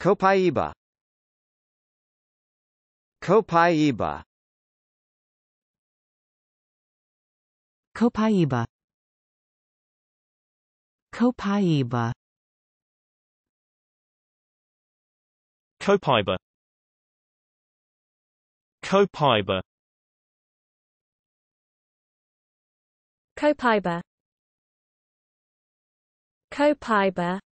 Copaiba Copaiba Copaiba Copaiba Copaiba Copaiba Copaiba Copaiba